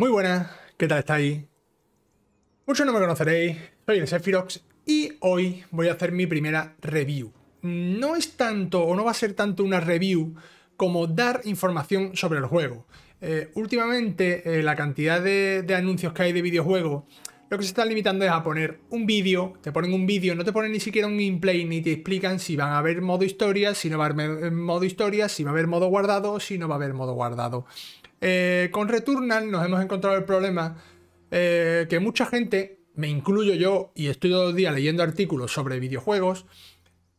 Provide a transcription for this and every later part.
Muy buenas, ¿qué tal estáis? Muchos no me conoceréis, soy el Sephirox y hoy voy a hacer mi primera review. No es tanto o no va a ser tanto una review como dar información sobre el juego. Eh, últimamente eh, la cantidad de, anuncios que hay de videojuegos lo que se está limitando es a poner un vídeo, te ponen un vídeo, no te ponen ni siquiera un gameplay ni te explican si van a haber modo historia, si no va a haber modo historia, si va a haber modo guardado, si no va a haber modo guardado. Eh, con Returnal nos hemos encontrado el problema eh, que mucha gente, me incluyo yo y estoy todo el día leyendo artículos sobre videojuegos,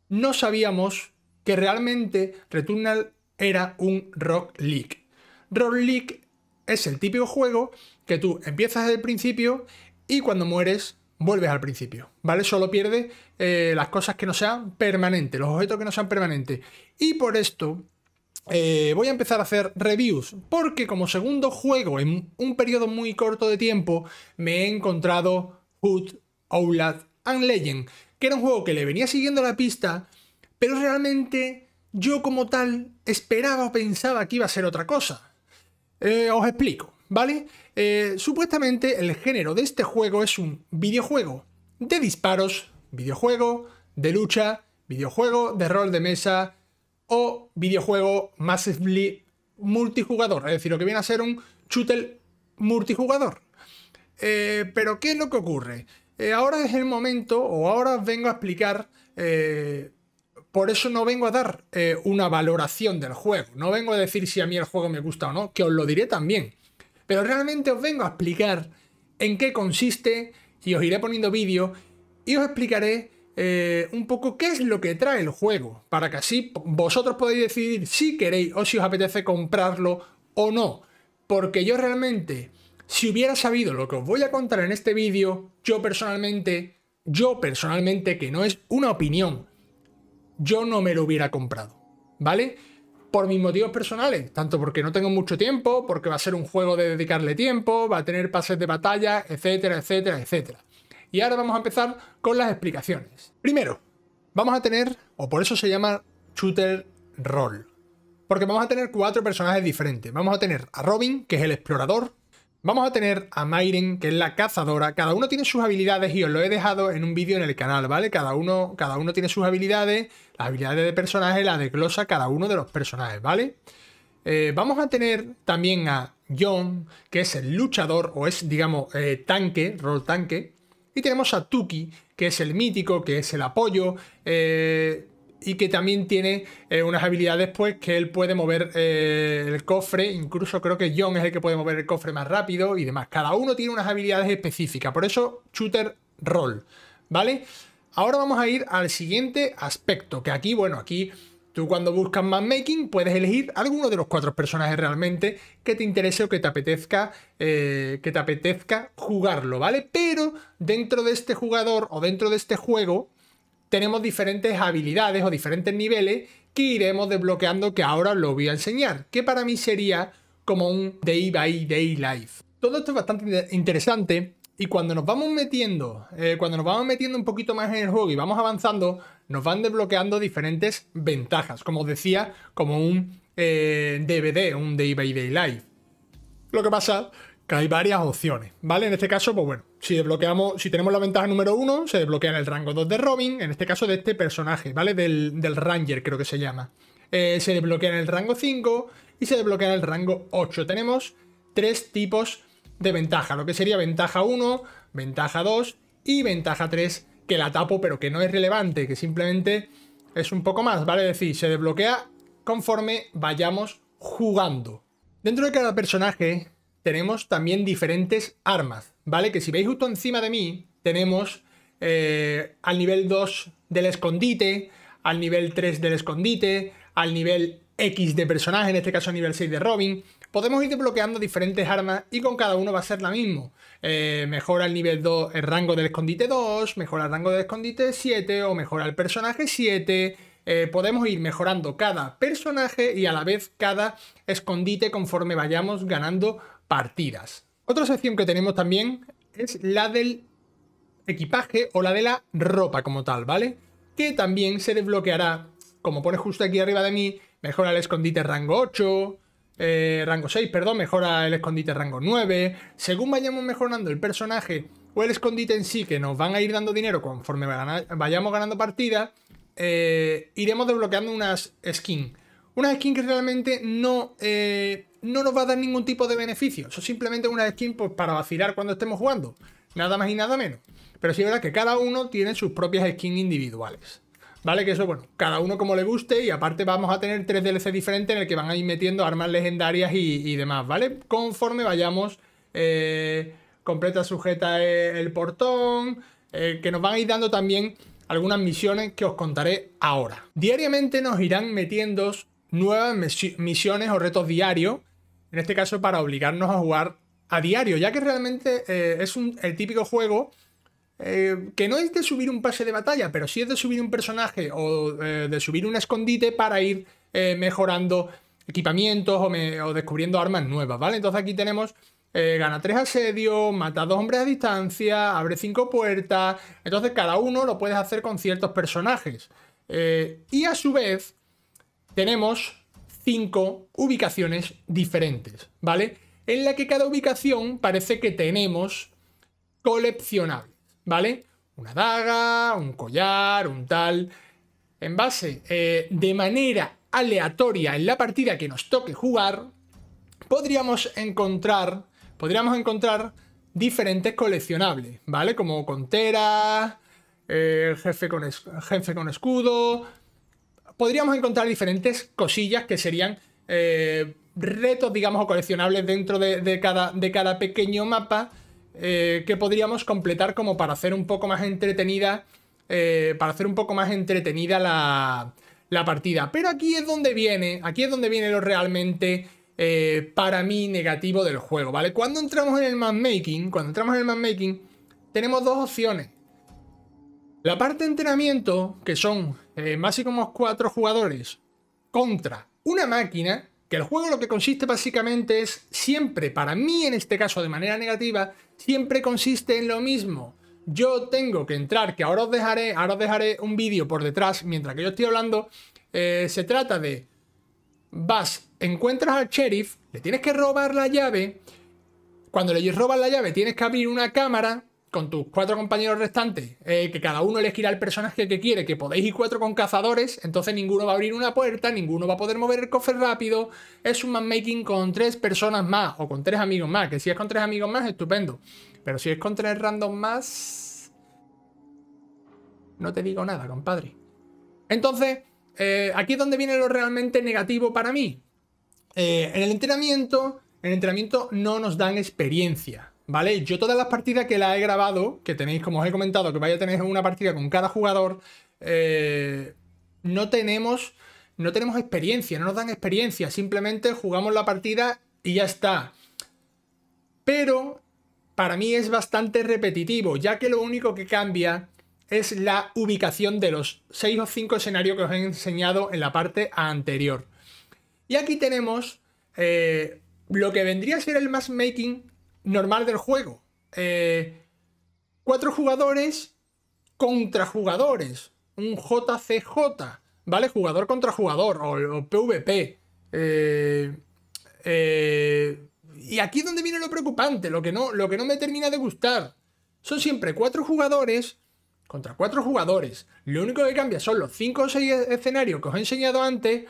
no sabíamos que realmente Returnal era un Rock League. Rock League es el típico juego que tú empiezas desde el principio y cuando mueres vuelves al principio, ¿vale? Solo pierdes eh, las cosas que no sean permanentes, los objetos que no sean permanentes. Y por esto eh, voy a empezar a hacer reviews, porque como segundo juego en un periodo muy corto de tiempo me he encontrado Hood, Outlast and Legend, que era un juego que le venía siguiendo la pista, pero realmente yo como tal esperaba o pensaba que iba a ser otra cosa. Eh, os explico, ¿vale? Eh, supuestamente el género de este juego es un videojuego de disparos, videojuego de lucha, videojuego de rol de mesa, o videojuego Massively multijugador, es decir, lo que viene a ser un shooter multijugador. Eh, pero ¿qué es lo que ocurre? Eh, ahora es el momento, o ahora os vengo a explicar, eh, por eso no vengo a dar una valoración del juego, no vengo a decir si a mí el juego me gusta o no, que os lo diré también, pero realmente os vengo a explicar en qué consiste y os iré poniendo vídeo, y os explicaré eh, un poco qué es lo que trae el juego, para que así vosotros podáis decidir si queréis o si os apetece comprarlo o no. Porque yo realmente, si hubiera sabido lo que os voy a contar en este vídeo, yo personalmente, yo personalmente, que no es una opinión, yo no me lo hubiera comprado, ¿vale? Por mis motivos personales, tanto porque no tengo mucho tiempo, porque va a ser un juego de dedicarle tiempo, va a tener pases de batalla, etcétera, etcétera, etcétera. Y ahora vamos a empezar con las explicaciones. Primero, vamos a tener, o por eso se llama Shooter Roll, porque vamos a tener cuatro personajes diferentes. Vamos a tener a Robin, que es el explorador. Vamos a tener a Myren, que es la cazadora. Cada uno tiene sus habilidades y os lo he dejado en un vídeo en el canal, ¿vale? Cada uno, cada uno tiene sus habilidades, las habilidades de personaje, las desglosa cada uno de los personajes, ¿vale? Eh, vamos a tener también a John, que es el luchador o es, digamos, eh, tanque, rol tanque. Y tenemos a Tuki, que es el mítico, que es el apoyo, eh, y que también tiene eh, unas habilidades, pues, que él puede mover eh, el cofre. Incluso creo que John es el que puede mover el cofre más rápido y demás. Cada uno tiene unas habilidades específicas. Por eso, shooter roll. ¿Vale? Ahora vamos a ir al siguiente aspecto. Que aquí, bueno, aquí Tú cuando buscas making puedes elegir alguno de los cuatro personajes realmente que te interese o que te apetezca, eh, que te apetezca jugarlo, ¿vale? Pero dentro de este jugador o dentro de este juego tenemos diferentes habilidades o diferentes niveles que iremos desbloqueando que ahora lo voy a enseñar, que para mí sería como un day by day life. Todo esto es bastante interesante y cuando nos vamos metiendo, eh, cuando nos vamos metiendo un poquito más en el juego y vamos avanzando, nos van desbloqueando diferentes ventajas, como os decía, como un DVD, eh, un Day by Day Live. Lo que pasa que hay varias opciones, ¿vale? En este caso, pues bueno, si desbloqueamos, si tenemos la ventaja número 1, se desbloquea en el rango 2 de Robin, en este caso de este personaje, ¿vale? Del, Ranger, creo que se llama. Eh, se desbloquea en el rango 5 y se desbloquea en el rango 8. Tenemos tres tipos de ventaja, lo que sería ventaja 1, ventaja 2 y ventaja 3 que la tapo pero que no es relevante, que simplemente es un poco más, ¿vale? Es decir, se desbloquea conforme vayamos jugando. Dentro de cada personaje tenemos también diferentes armas, ¿vale? Que si veis justo encima de mí tenemos eh, al nivel 2 del escondite, al nivel 3 del escondite, al nivel X de personaje, en este caso nivel 6 de Robin, Podemos ir desbloqueando diferentes armas y con cada uno va a ser la misma. Eh, mejora el nivel 2, el rango del escondite 2, mejora el rango del escondite 7 o mejora el personaje 7. Eh, podemos ir mejorando cada personaje y a la vez cada escondite conforme vayamos ganando partidas. Otra sección que tenemos también es la del equipaje o la de la ropa como tal, ¿vale? Que también se desbloqueará, como pones justo aquí arriba de mí, mejora el escondite rango 8, eh, rango 6, perdón, mejora el escondite rango 9. Según vayamos mejorando el personaje o el escondite en sí, que nos van a ir dando dinero conforme vayamos ganando partidas, eh, iremos desbloqueando unas skins. Unas skins que realmente no, eh, no nos va a dar ningún tipo de beneficio. Son simplemente una skins pues, para vacilar cuando estemos jugando. Nada más y nada menos. Pero sí es verdad que cada uno tiene sus propias skins individuales. ¿Vale? Que eso, bueno, cada uno como le guste y aparte vamos a tener tres DLC diferentes en el que van a ir metiendo armas legendarias y, demás, ¿vale? Conforme vayamos, eh, completa sujeta e, el portón, eh, que nos van a ir dando también algunas misiones que os contaré ahora. Diariamente nos irán metiendo nuevas misiones o retos diarios, en este caso para obligarnos a jugar a diario, ya que realmente eh, es un, el típico juego eh, que no es de subir un pase de batalla, pero sí es de subir un personaje o eh, de subir un escondite para ir eh, mejorando equipamientos o, descubriendo armas nuevas, ¿vale? Entonces aquí tenemos gana tres asedios, mata dos hombres a distancia, abre cinco puertas, entonces cada uno lo puedes hacer con ciertos personajes. y a su vez tenemos cinco ubicaciones diferentes, ¿vale? En la que cada ubicación parece que tenemos coleccionables. ¿vale? Una daga, un collar, un tal. En base, eh, de manera aleatoria en la partida que nos toque jugar, podríamos encontrar, podríamos encontrar diferentes coleccionables, ¿vale? Como contera, eh, jefe, con jefe con escudo. Podríamos encontrar diferentes cosillas que serían eh, retos, digamos, o coleccionables dentro de, cada, de cada pequeño mapa eh, que podríamos completar como para hacer un poco más entretenida. Eh, para hacer un poco más entretenida la, partida. Pero aquí es donde viene, aquí es donde viene lo realmente eh, para mí negativo del juego, ¿vale? Cuando entramos en el matchmaking, cuando entramos en el matchmaking, tenemos dos opciones. La parte de entrenamiento, que son más como cuatro jugadores contra una máquina, que el juego lo que consiste básicamente es siempre, para mí en este caso de manera negativa, siempre consiste en lo mismo. Yo tengo que entrar, que ahora os dejaré, ahora dejaré un vídeo por detrás mientras que yo estoy hablando. Eh, se trata de vas, encuentras al sheriff, le tienes que robar la llave. Cuando le robas la llave, tienes que abrir una cámara con tus cuatro compañeros restantes, eh, que cada uno elegirá el personaje que quiere, que podéis ir cuatro con cazadores, entonces ninguno va a abrir una puerta, ninguno va a poder mover el cofre rápido. Es un making con tres personas más o con tres amigos más, que si es con tres amigos más, estupendo. Pero si es con tres random más... No te digo nada, compadre. Entonces, eh, aquí es donde viene lo realmente negativo para mí. Eh, en el entrenamiento, en el entrenamiento no nos dan experiencia. ¿vale? Yo todas las partidas que las he grabado, que tenéis, como os he comentado, que vaya a tener una partida con cada jugador, eh, no tenemos... No tenemos experiencia, no nos dan experiencia, simplemente jugamos la partida y ya está. Pero para mí es bastante repetitivo, ya que lo único que cambia es la ubicación de los 6 o 5 escenarios que os he enseñado en la parte anterior. Y aquí tenemos eh, lo que vendría a ser el matchmaking normal del juego. Eh, cuatro jugadores contra jugadores. Un JCJ, ¿vale? Jugador contra jugador o, PvP. Eh, eh, y aquí es donde viene lo preocupante, lo que, no, lo que no me termina de gustar. Son siempre cuatro jugadores contra cuatro jugadores. Lo único que cambia son los cinco o seis escenarios que os he enseñado antes.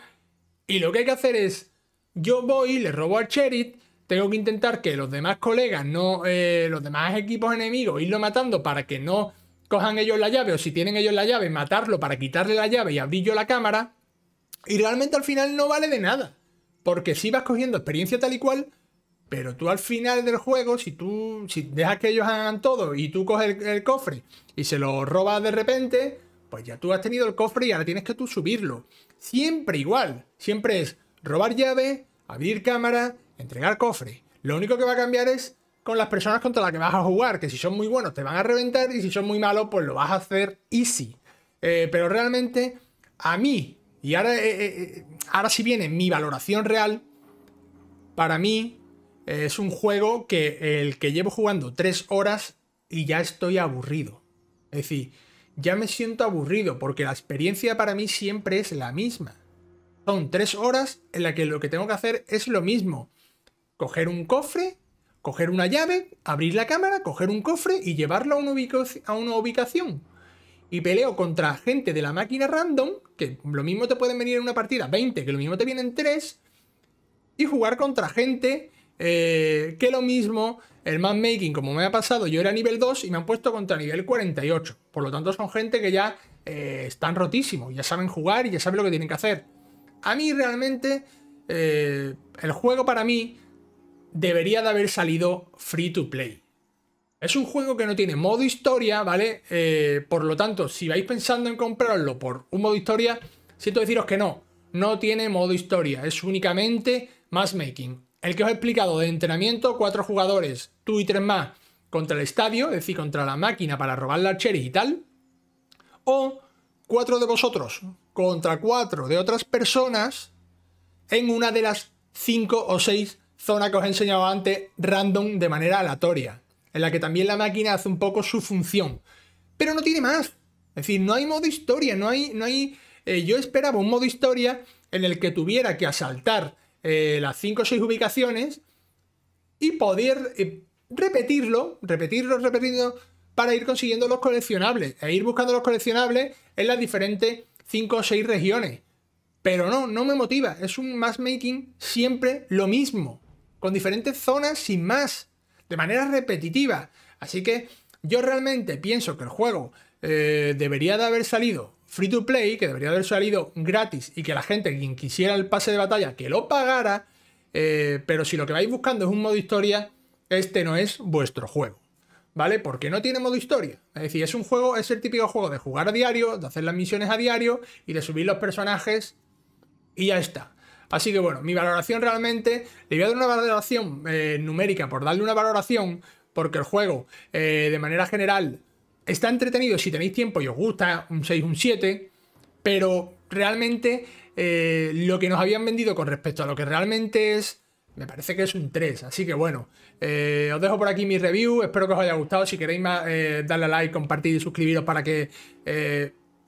Y lo que hay que hacer es, yo voy, le robo al Cherit, tengo que intentar que los demás colegas, no, eh, los demás equipos enemigos, irlo matando para que no cojan ellos la llave, o si tienen ellos la llave, matarlo para quitarle la llave y abrir yo la cámara. Y realmente al final no vale de nada. Porque si vas cogiendo experiencia tal y cual, pero tú al final del juego, si tú si dejas que ellos hagan todo y tú coges el cofre y se lo robas de repente, pues ya tú has tenido el cofre y ahora tienes que tú subirlo. Siempre igual. Siempre es robar llave, abrir cámara entregar cofre. Lo único que va a cambiar es con las personas contra las que vas a jugar, que si son muy buenos te van a reventar y si son muy malos pues lo vas a hacer easy. Eh, pero realmente a mí, y ahora, si eh, eh, ahora viene mi valoración real, para mí es un juego que el que llevo jugando tres horas y ya estoy aburrido. Es decir, ya me siento aburrido porque la experiencia para mí siempre es la misma. Son tres horas en la que lo que tengo que hacer es lo mismo coger un cofre, coger una llave, abrir la cámara, coger un cofre y llevarlo a una, ubicación. Y peleo contra gente de la máquina random, que lo mismo te pueden venir en una partida 20, que lo mismo te vienen 3, y jugar contra gente eh, que lo mismo, el making, como me ha pasado, yo era nivel 2 y me han puesto contra nivel 48. Por lo tanto, son gente que ya eh, están rotísimos, ya saben jugar y ya saben lo que tienen que hacer. A mí realmente, eh, el juego para mí debería de haber salido free to play. Es un juego que no tiene modo historia, ¿vale? Eh, por lo tanto, si vais pensando en comprarlo por un modo historia, siento deciros que no, no tiene modo historia, es únicamente matchmaking. El que os he explicado de entrenamiento, cuatro jugadores, tú y tres más, contra el estadio, es decir, contra la máquina para robar la cherry y tal. O cuatro de vosotros contra cuatro de otras personas en una de las cinco o seis zona que os he enseñado antes, random, de manera aleatoria, en la que también la máquina hace un poco su función. Pero no tiene más. Es decir, no hay modo historia, no hay... No hay eh, yo esperaba un modo historia en el que tuviera que asaltar eh, las 5 o 6 ubicaciones y poder eh, repetirlo, repetirlo, repetirlo, para ir consiguiendo los coleccionables e ir buscando los coleccionables en las diferentes 5 o 6 regiones. Pero no, no me motiva. Es un making siempre lo mismo con diferentes zonas sin más, de manera repetitiva. Así que yo realmente pienso que el juego eh, debería de haber salido free to play, que debería de haber salido gratis y que la gente, quien quisiera el pase de batalla, que lo pagara. Eh, pero si lo que vais buscando es un modo historia, este no es vuestro juego. ¿Vale? Porque no tiene modo historia. Es decir, es un juego, es el típico juego de jugar a diario, de hacer las misiones a diario y de subir los personajes y ya está. Así que bueno, mi valoración realmente, le voy a dar una valoración eh, numérica por darle una valoración, porque el juego eh, de manera general está entretenido, si tenéis tiempo y os gusta, un 6, un 7, pero realmente eh, lo que nos habían vendido con respecto a lo que realmente es, me parece que es un 3. Así que bueno, os dejo por aquí mi review, espero que os haya gustado, si queréis más, darle a like, compartir y suscribiros para que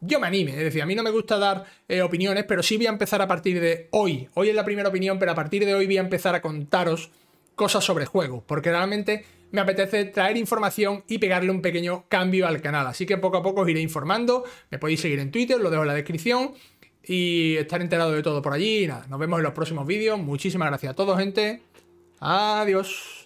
yo me anime. Es decir, a mí no me gusta dar eh, opiniones, pero sí voy a empezar a partir de hoy. Hoy es la primera opinión, pero a partir de hoy voy a empezar a contaros cosas sobre juegos, porque realmente me apetece traer información y pegarle un pequeño cambio al canal. Así que poco a poco os iré informando. Me podéis seguir en Twitter, lo dejo en la descripción. Y estar enterado de todo por allí. nada, nos vemos en los próximos vídeos. Muchísimas gracias a todos, gente. Adiós.